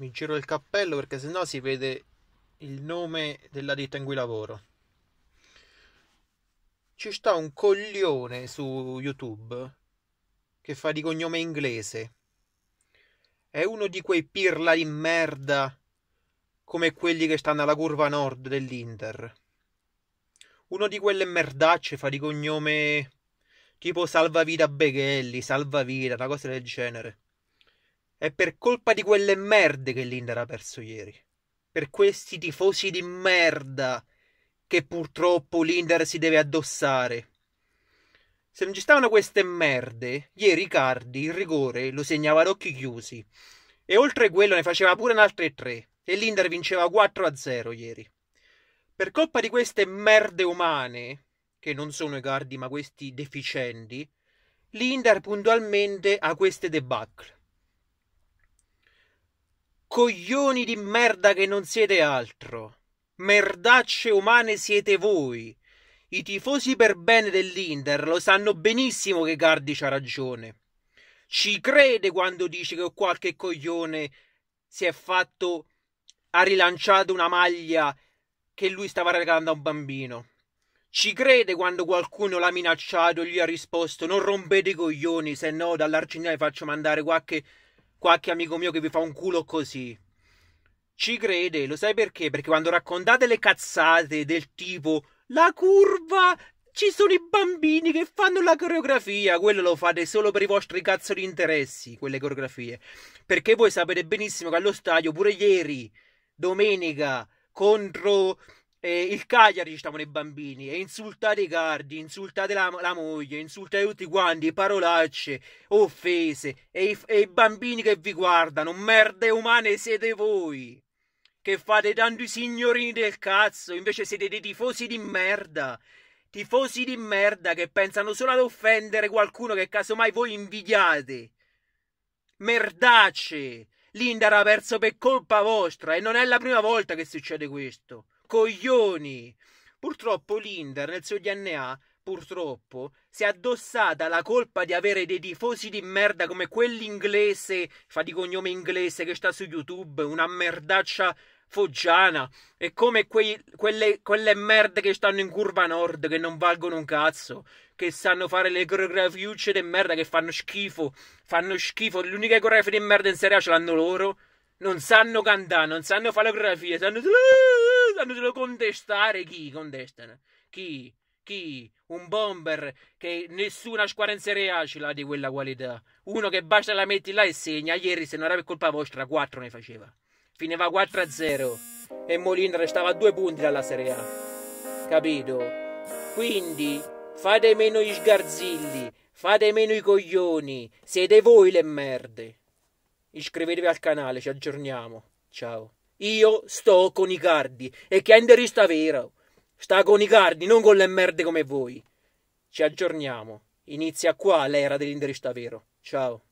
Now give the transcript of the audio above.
mi giro il cappello perché sennò si vede il nome della ditta in cui lavoro. Ci sta un coglione su YouTube che fa di cognome inglese. È uno di quei pirla di merda come quelli che stanno alla curva nord dell'Inter. Uno di quelle merdacce fa di cognome tipo salvavita Beghelli, salvavita, una cosa del genere. È per colpa di quelle merde che l'Inter ha perso ieri. Per questi tifosi di merda che purtroppo l'Inter si deve addossare. Se non ci stavano queste merde, ieri Cardi il rigore lo segnava ad occhi chiusi. E oltre quello ne faceva pure un'altra e tre. E l'Inter vinceva 4-0 ieri. Per colpa di queste merde umane, che non sono i Cardi ma questi deficienti, l'Inter puntualmente ha queste debacle. Coglioni di merda che non siete altro. Merdacce umane siete voi. I tifosi per bene dell'Inter lo sanno benissimo che Gardi c'ha ragione. Ci crede quando dice che qualche coglione si è fatto ha rilanciato una maglia che lui stava regalando a un bambino. Ci crede quando qualcuno l'ha minacciato e gli ha risposto non rompete i coglioni, se no dall'Argentina faccio mandare qualche qualche amico mio che vi fa un culo così. Ci crede, lo sai perché? Perché quando raccontate le cazzate del tipo la curva ci sono i bambini che fanno la coreografia, quello lo fate solo per i vostri cazzo di interessi, quelle coreografie. Perché voi sapete benissimo che allo stadio, pure ieri, domenica, contro e il Cagliari ci stavano i bambini e insultate i cardi, insultate la, la, moglie, insultate tutti quanti, parolacce, offese e i, e i bambini che vi guardano, merde umane siete voi che fate tanto i signorini del cazzo, invece siete dei tifosi di merda. Tifosi di merda che pensano solo ad offendere qualcuno che casomai voi invidiate. Merdacce! L'Inter ha perso per colpa vostra e non è la prima volta che succede questo coglioni. Purtroppo l'Inter nel suo DNA purtroppo si è addossata la colpa di avere dei tifosi di merda come quell'inglese, fa di cognome inglese che sta su YouTube, una merdaccia foggiana, e come quei, quelle, quelle merde che stanno in curva nord che non valgono un cazzo, che sanno fare le coreografiucce di merda che fanno schifo, fanno schifo, le uniche coreografie di merda in Serie A ce l'hanno loro, non sanno cantare, non sanno fare le coreografie, sanno... Ah! Stanno contestare chi? Contestano. Chi? Chi? Un bomber che nessuna squadra in Serie A ce l'ha di quella qualità. Uno che basta la metti là e segna. Ieri se non era per colpa vostra 4 ne faceva. Finiva 4-0 e Molina restava a due punti dalla Serie A. Capito? Quindi fate meno gli sgarzilli, fate meno i coglioni, siete voi le merde. Iscrivetevi al canale, ci aggiorniamo. Ciao. Io sto con i cardi e che Kenderi sta vero. Sta con i cardi, non con le merde come voi. Ci aggiorniamo. Inizia qua l'era dell'interista vero. Ciao.